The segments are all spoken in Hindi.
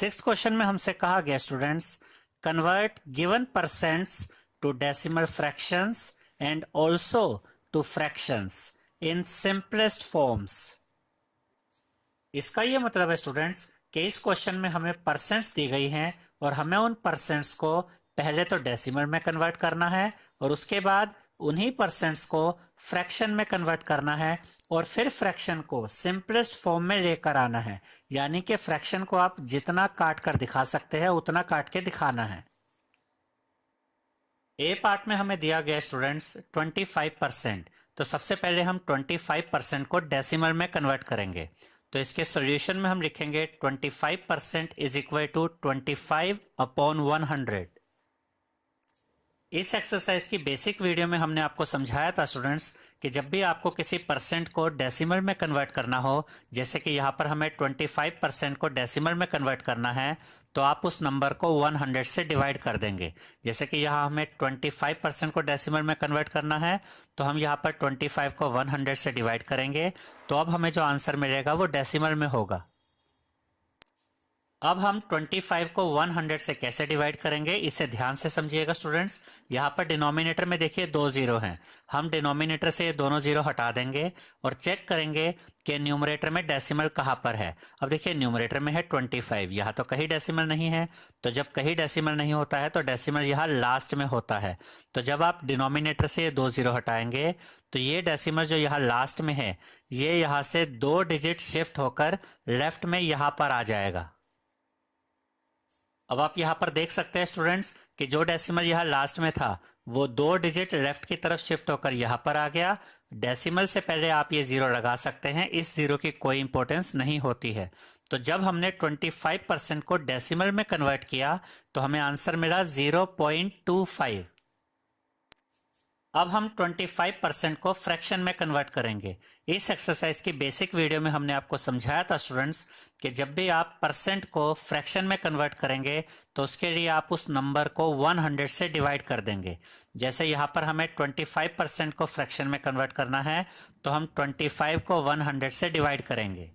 सिक्स क्वेश्चन में हमसे कहा गया students convert given percents to decimal fractions and also to fractions in simplest forms इसका ये मतलब है स्टूडेंट्स कि इस क्वेश्चन में हमें परसेंट्स दी गई हैं और हमें उन परसेंट्स को पहले तो डेसिमल में कन्वर्ट करना है और उसके बाद उन्हीं परसेंट्स को फ्रैक्शन में कन्वर्ट करना है और फिर फ्रैक्शन को सिंपलेस्ट फॉर्म में लेकर आना है यानी कि फ्रैक्शन को आप जितना काट कर दिखा सकते हैं उतना काट के दिखाना है ए पार्ट में हमें दिया गया स्टूडेंट्स 25 परसेंट तो सबसे पहले हम 25 परसेंट को डेसिमल में कन्वर्ट करेंगे तो इसके सोल्यूशन में हम लिखेंगे five percent is equal to five upon hundred इस एक्सरसाइज की बेसिक वीडियो में हमने आपको समझाया था स्टूडेंट्स कि जब भी आपको किसी परसेंट को डेसिमल में कन्वर्ट करना हो जैसे कि यहाँ पर हमें 25 परसेंट को डेसिमल में कन्वर्ट करना है तो आप उस नंबर को 100 से डिवाइड कर देंगे जैसे कि यहाँ हमें 25 परसेंट को डेसिमल में कन्वर्ट करना है तो हम यहाँ पर 25 को 100 से डिवाइड करेंगे तो अब हमें जो आंसर मिलेगा वो डेसिमल में होगा अब हम 25 को 100 से कैसे डिवाइड करेंगे इसे ध्यान से समझिएगा स्टूडेंट्स यहाँ पर डिनोमिनेटर में देखिए दो जीरो हैं हम डिनोमिनेटर से ये दोनों जीरो हटा देंगे और चेक करेंगे कि न्यूमरेटर में डेसिमल कहाँ पर है अब देखिए न्यूमरेटर में है 25 यहाँ तो कहीं डेसिमल नहीं है तो जब कहीं डेसिमल नहीं होता है तो डेसिमल यहाँ लास्ट में होता है तो जब आप डिनोमिनेटर से ये दो जीरो हटाएंगे तो ये डेसिमल जो यहाँ लास्ट में है ये यहाँ से दो डिजिट शिफ्ट होकर लेफ्ट में यहाँ पर आ जाएगा अब आप यहाँ पर देख सकते हैं स्टूडेंट्स कि जो डेसिमल यहाँ लास्ट में था वो दो डिजिट लेफ्ट की तरफ शिफ्ट होकर यहाँ पर आ गया डेसिमल से पहले आप ये जीरो लगा सकते हैं इस जीरो की कोई इंपॉर्टेंस नहीं होती है तो जब हमने 25 परसेंट को डेसिमल में कन्वर्ट किया तो हमें आंसर मिला 0.25 अब हम 25 परसेंट को फ्रैक्शन में कन्वर्ट करेंगे इस एक्सरसाइज की बेसिक वीडियो में हमने आपको समझाया था स्टूडेंट्स कि जब भी आप परसेंट को फ्रैक्शन में कन्वर्ट करेंगे तो उसके लिए आप उस नंबर को 100 से डिवाइड कर देंगे जैसे यहाँ पर हमें 25 परसेंट को फ्रैक्शन में कन्वर्ट करना है तो हम 25 को 100 से डिवाइड करेंगे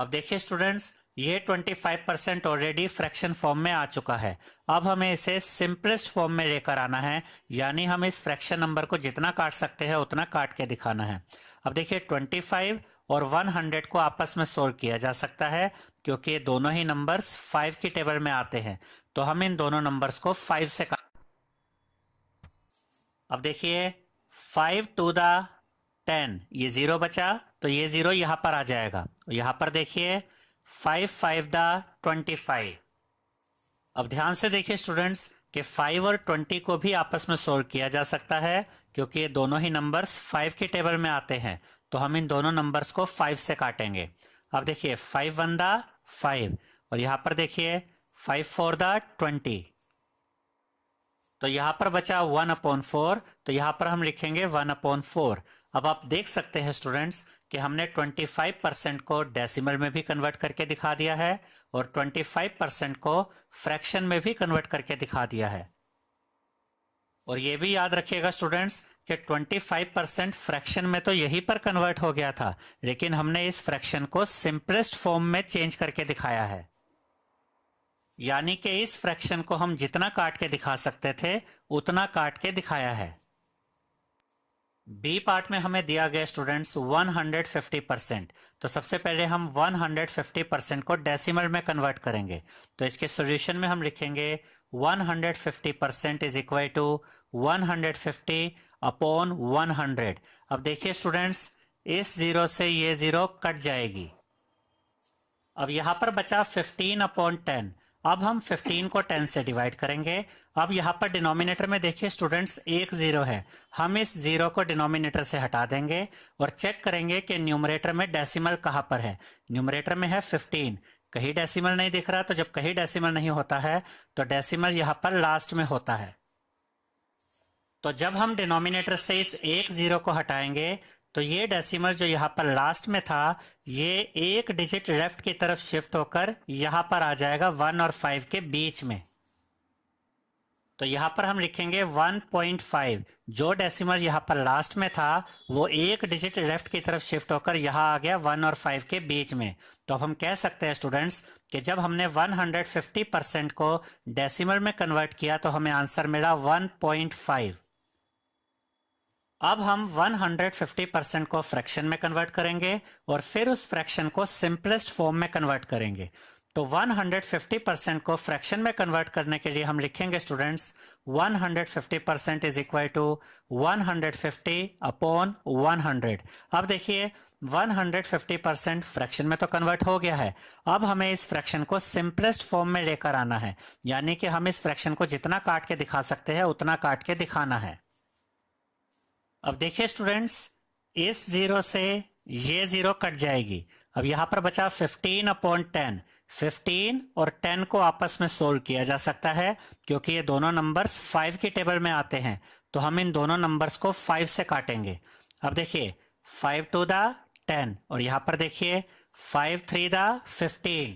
अब देखिए स्टूडेंट्स ये 25 परसेंट ऑलरेडी फ्रैक्शन फॉर्म में आ चुका है अब हमें इसे सिंपलेस्ट फॉर्म में लेकर आना है यानी हम इस फ्रैक्शन नंबर को जितना काट सकते हैं उतना काट के दिखाना है अब देखिए 25 और 100 को आपस में सोल्व किया जा सकता है क्योंकि दोनों ही नंबर्स 5 की टेबल में आते हैं तो हम इन दोनों नंबर्स को 5 से अब देखिए 5 टू द 10 ये जीरो बचा तो ये जीरो यहां पर आ जाएगा यहां पर देखिए 5 फाइव द 25 अब ध्यान से देखिए स्टूडेंट्स कि 5 और 20 को भी आपस में सोल्व किया जा सकता है क्योंकि ये दोनों ही नंबर्स 5 के टेबल में आते हैं तो हम इन दोनों नंबर्स को फाइव से काटेंगे अब देखिए फाइव वन द फाइव और यहां पर देखिए फाइव फोर द ट्वेंटी तो यहां पर बचा वन अपॉन फोर तो यहां पर हम लिखेंगे वन अपॉन फोर अब आप देख सकते हैं स्टूडेंट्स कि हमने 25 परसेंट को डेसिमल में भी कन्वर्ट करके दिखा दिया है और 25 परसेंट को फ्रैक्शन में भी कन्वर्ट करके दिखा दिया है और ये भी याद रखिएगा स्टूडेंट्स कि 25 परसेंट फ्रैक्शन में तो यही पर कन्वर्ट हो गया था लेकिन हमने इस फ्रैक्शन को सिंपलेस्ट फॉर्म में चेंज करके दिखाया है यानी कि इस फ्रैक्शन को हम जितना काट के दिखा सकते थे उतना काट के दिखाया है बी पार्ट में हमें दिया गया स्टूडेंट्स 150 परसेंट तो सबसे पहले हम 150 परसेंट को डेसिमल में कन्वर्ट करेंगे तो इसके सॉल्यूशन में हम लिखेंगे 150 percent is equal to 150 upon one hundred अब देखिए स्टूडेंट्स इस जीरो से ये जीरो कट जाएगी अब यहां पर बचा फिफ्टीन अपॉन टेन अब हम फिफ्टीन को टेन से डिवाइड करेंगे अब यहाँ पर डिनोमिनेटर में देखिए स्टूडेंट्स एक जीरो है हम इस जीरो को डिनोमिनेटर से हटा देंगे और चेक करेंगे कि न्यूमरेटर में डेसिमल कहां पर है न्यूमरेटर में है फिफ्टीन कहीं डेसिमल नहीं दिख रहा तो जब कहीं डेसिमल नहीं होता है तो डेसिमल यहाँ पर लास्ट में होता है तो जब हम डिनोमिनेटर से इस एक जीरो को हटाएंगे तो ये डेसिमल जो यहाँ पर लास्ट में था ये एक डिजिट लेफ्ट की तरफ शिफ्ट होकर यहाँ पर आ जाएगा वन और फाइव के बीच में तो यहाँ पर हम लिखेंगे 1.5 जो डेसिमल यहाँ पर लास्ट में था वो एक डिजिट लेफ्ट की तरफ शिफ्ट होकर यहाँ आ गया 1 और 5 के बीच में तो अब हम कह सकते हैं स्टूडेंट्स कि जब हमने 150 परसेंट को डेसिमल में कन्वर्ट किया तो हमें आंसर मिला 1.5 अब हम 150 परसेंट को फ्रैक्शन में कन्वर्ट करेंगे और फिर उस फ्रैक्शन को सिंपलेस्ट फॉर्म में कन्वर्ट करेंगे तो 150 परसेंट को फ्रैक्शन में कन्वर्ट करने के लिए हम लिखेंगे students 150 percent is equal to 150 upon 100 अब देखिए 150 परसेंट फ्रैक्शन में तो कन्वर्ट हो गया है अब हमें इस फ्रैक्शन को सिंपलेस्ट फॉर्म में लेकर आना है यानी कि हम इस फ्रैक्शन को जितना काट के दिखा सकते हैं उतना काट के दिखाना है अब देखिए स्टूडेंट्स इस जीरो से ये जीरो कट जाएगी अब यहां पर बचा 15 अपॉन 10 15 और 10 को आपस में सोल्व किया जा सकता है क्योंकि ये दोनों नंबर्स 5 की टेबल में आते हैं तो हम इन दोनों नंबर्स को 5 से काटेंगे अब देखिए 5 टू द 10 और यहां पर देखिए 5 थ्री द 15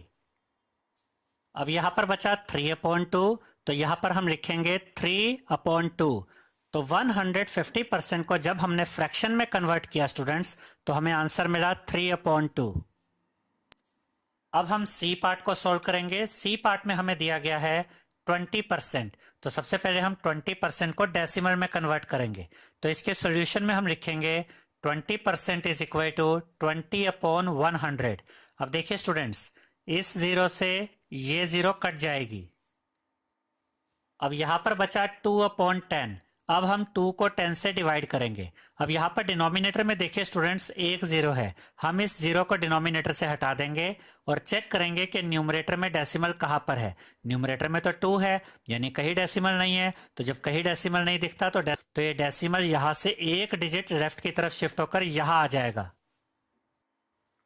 अब यहां पर बचा 3 अपॉन टू तो यहां पर हम लिखेंगे 3 अपॉन टू तो 150 परसेंट को जब हमने फ्रैक्शन में कन्वर्ट किया स्टूडेंट्स तो हमें आंसर मिला थ्री अपॉन टू अब हम सी पार्ट को सोल्व करेंगे सी पार्ट में हमें दिया गया है 20 परसेंट तो सबसे पहले हम 20 परसेंट को डेसिमल में कन्वर्ट करेंगे तो इसके सॉल्यूशन में हम लिखेंगे 20 percent is equal to 20 upon 100 अब देखिए स्टूडेंट्स इस जीरो से ये जीरो कट जाएगी अब यहां पर बचा 2 अपॉन 10 अब हम टू को टेन से डिवाइड करेंगे अब यहाँ पर डिनोमिनेटर में देखिए स्टूडेंट्स एक जीरो है हम इस जीरो को डिनोमिनेटर से हटा देंगे और चेक करेंगे कि न्यूमरेटर में डेसिमल कहाँ पर है न्यूमरेटर में तो टू है यानी कहीं डेसिमल नहीं है तो जब कहीं डेसिमल नहीं दिखता तो तो ये डेसिमल यहाँ से एक डिजिट लेफ्ट की तरफ शिफ्ट होकर यहाँ आ जाएगा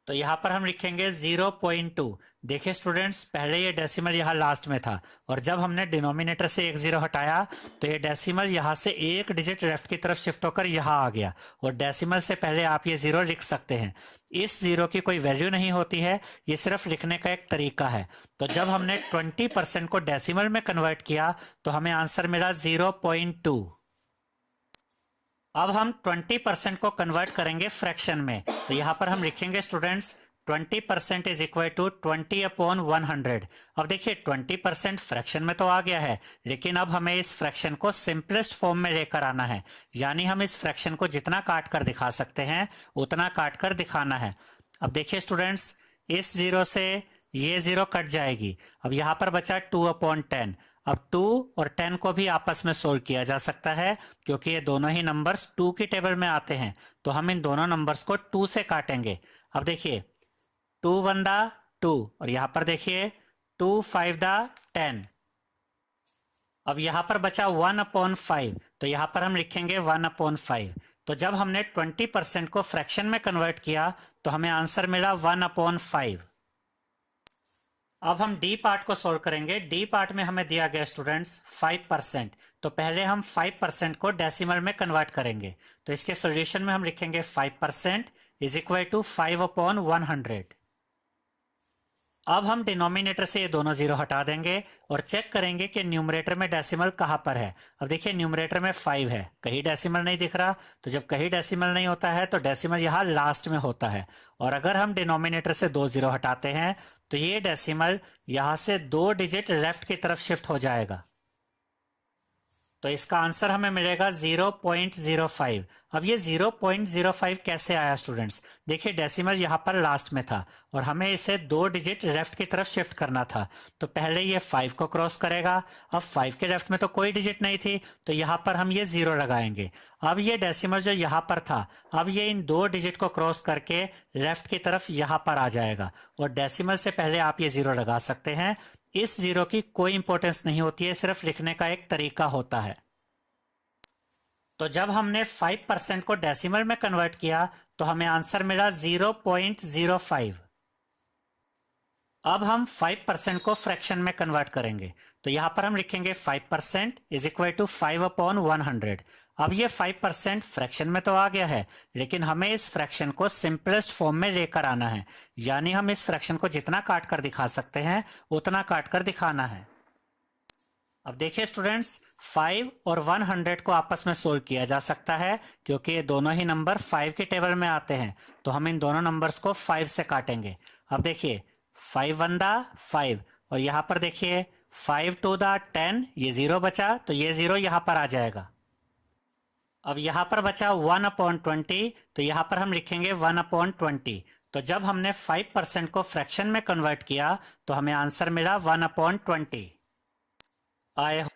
तो यहाँ पर हम लिखेंगे 0.2 देखिए स्टूडेंट्स पहले ये डेसिमल यहाँ लास्ट में था और जब हमने डिनोमिनेटर से एक जीरो हटाया तो ये डेसिमल यहाँ से एक डिजिट लेफ्ट की तरफ शिफ्ट होकर यहाँ आ गया और डेसिमल से पहले आप ये जीरो लिख सकते हैं इस जीरो की कोई वैल्यू नहीं होती है ये सिर्फ लिखने का एक तरीका है तो जब हमने परसेंट को डेसिमल में कन्वर्ट किया तो हमें आंसर मिला टू अब हम 20 को कन्वर्ट करेंगे फ्रैक्शन में तो यहाँ पर हम लिखेंगे students 20 percent is equal to 20 upon 100 अब देखिए 20 परसेंट फ्रैक्शन में तो आ गया है लेकिन अब हमें इस फ्रैक्शन को सिंपलेस्ट फॉर्म में लेकर आना है यानी हम इस फ्रैक्शन को जितना काट कर दिखा सकते हैं उतना काट कर दिखाना है अब देखिए स्टूडेंट्स इस जीरो से ये जीरो कट जाएगी अब यहाँ पर बचा टू अपॉन टेन अब टू और टेन को भी आपस में सोल्व किया जा सकता है क्योंकि ये दोनों ही नंबर्स टू की टेबल में आते हैं तो हम इन दोनों नंबर्स को टू से काटेंगे अब देखिए टू वन दा टू और यहां पर देखिए टू फाइव दा टेन अब यहां पर बचा वन अपॉन फाइव तो यहां पर हम लिखेंगे वन अपॉन फाइव तो जब हमने ट्वेंटी परसेंट को फ्रैक्शन में कन्वर्ट किया तो हमें आंसर मिला वन अपॉन फाइव अब हम डी पार्ट को सोल्व करेंगे डी पार्ट में हमें दिया गया स्टूडेंट्स 5 परसेंट तो पहले हम 5 परसेंट को डेसिमल में कन्वर्ट करेंगे तो इसके सॉल्यूशन में हम लिखेंगे 5 percent is equal to five upon one hundred अब हम डिनोमिनेटर से ये दोनों जीरो हटा देंगे और चेक करेंगे कि न्यूमरेटर में डेसिमल कहाँ पर है अब देखिए न्यूमरेटर में फाइव है कहीं डेसिमल नहीं दिख रहा तो जब कहीं डेसिमल नहीं होता है तो डेसिमल यहाँ लास्ट में होता है और अगर हम डिनोमिनेटर से दो जीरो हटाते हैं तो ये डेसिमल यहाँ से दो डिजिट लेफ्ट की तरफ शिफ्ट हो जाएगा तो इसका आंसर हमें मिलेगा 0.05 अब ये 0.05 कैसे आया स्टूडेंट्स देखिए डेसिमल यहाँ पर लास्ट में था और हमें इसे दो डिजिट लेफ्ट की तरफ शिफ्ट करना था तो पहले ये फाइव को क्रॉस करेगा अब फाइव के लेफ्ट में तो कोई डिजिट नहीं थी तो यहाँ पर हम ये जीरो लगाएंगे अब ये डेसिमल जो यहाँ पर था अब ये इन दो डिजिट को क्रॉस करके लेफ्ट की तरफ यहाँ पर आ जाएगा और डेसिमल से पहले आप ये जीरो लगा सकते हैं इस जीरो की कोई इंपॉर्टेंस नहीं होती है सिर्फ लिखने का एक तरीका होता है तो जब हमने 5 परसेंट को डेसिमल में कन्वर्ट किया तो हमें आंसर मिला 0.05 अब हम 5% को फ्रैक्शन में कन्वर्ट करेंगे तो यहां पर हम लिखेंगे 5% percent is equal to five upon one hundred अब ये 5% फ्रैक्शन में तो आ गया है लेकिन हमें इस फ्रैक्शन को सिंपलेस्ट फॉर्म में लेकर आना है यानी हम इस फ्रैक्शन को जितना काट कर दिखा सकते हैं उतना काट कर दिखाना है अब देखिए स्टूडेंट्स 5 और 100 को आपस में सोल्व किया जा सकता है क्योंकि ये दोनों ही नंबर 5 के टेबल में आते हैं तो हम इन दोनों नंबर्स को 5 से काटेंगे अब देखिए फाइव वन दा फाइव और यहां पर देखिए फाइव टू दा टेन ये जीरो बचा तो ये जीरो यहां पर आ जाएगा अब यहां पर बचा वन अपॉइंट ट्वेंटी तो यहां पर हम लिखेंगे वन अपॉइंट ट्वेंटी तो जब हमने फाइव परसेंट को फ्रैक्शन में कन्वर्ट किया तो हमें आंसर मिला वन अपॉइंट ट्वेंटी आई